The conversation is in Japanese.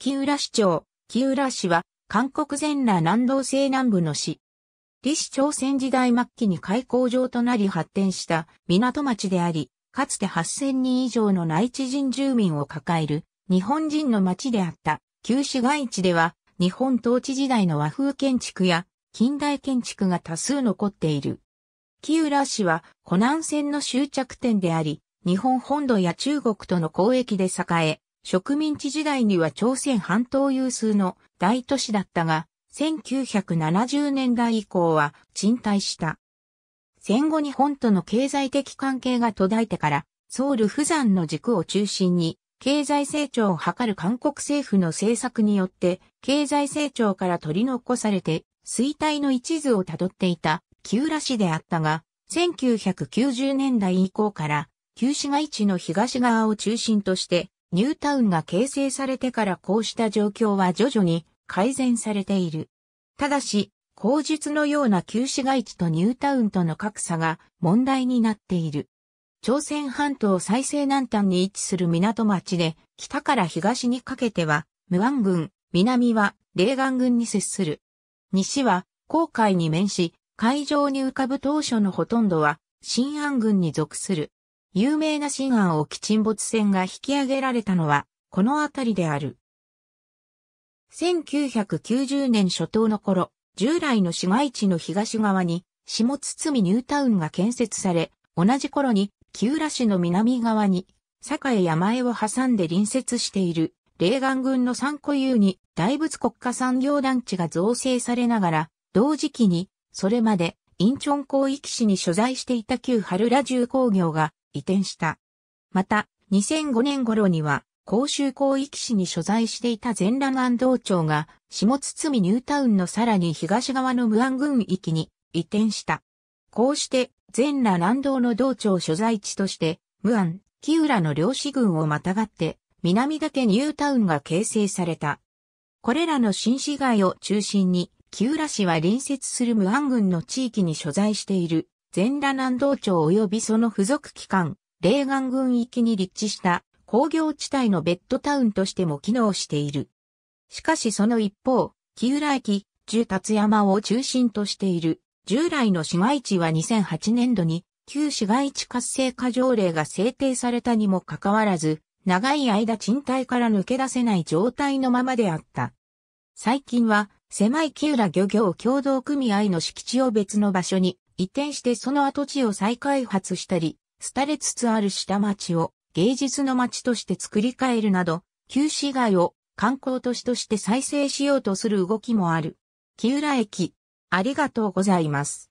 木浦市長、木浦市は、韓国全羅南道西南部の市。李氏朝鮮時代末期に開港場となり発展した港町であり、かつて8000人以上の内地人住民を抱える日本人の町であった旧市街地では日本統治時代の和風建築や近代建築が多数残っている。木浦市は湖南線の終着点であり、日本本土や中国との交易で栄え、植民地時代には朝鮮半島有数の大都市だったが、1970年代以降は賃貸した。戦後日本との経済的関係が途絶えてから、ソウル不山の軸を中心に、経済成長を図る韓国政府の政策によって、経済成長から取り残されて、衰退の一途をたどっていた、旧羅市であったが、1990年代以降から、旧市街地の東側を中心として、ニュータウンが形成されてからこうした状況は徐々に改善されている。ただし、口述のような旧市街地とニュータウンとの格差が問題になっている。朝鮮半島最西南端に位置する港町で、北から東にかけては、無安郡、南は、霊岸郡に接する。西は、航海に面し、海上に浮かぶ当初のほとんどは、新安郡に属する。有名な新安沖沈没船が引き上げられたのは、この辺りである。1990年初頭の頃、従来の市街地の東側に、下堤ニュータウンが建設され、同じ頃に、木浦市の南側に、栄山江を挟んで隣接している、霊岩群の三固有に大仏国家産業団地が造成されながら、同時期に、それまでインチョン広域市に所在していた旧春ラ重工業が移転した。また、2005年頃には、広州広域市に所在していた全羅安道庁が、下津ニュータウンのさらに東側の無安郡域に移転した。こうして、全羅南道の道庁所在地として、無安、木浦の漁師郡をまたがって、南岳ニュータウンが形成された。これらの新市街を中心に、木浦市は隣接する無安郡の地域に所在している全羅南道町及びその付属機関、霊岩郡域に立地した工業地帯のベッドタウンとしても機能している。しかしその一方、木浦駅、中達山を中心としている従来の市街地は2008年度に旧市街地活性化条例が制定されたにもかかわらず、長い間賃貸から抜け出せない状態のままであった。最近は狭い木浦漁業協同組合の敷地を別の場所に移転してその跡地を再開発したり、廃れつつある下町を芸術の町として作り変えるなど、旧市街を観光都市として再生しようとする動きもある。木浦駅、ありがとうございます。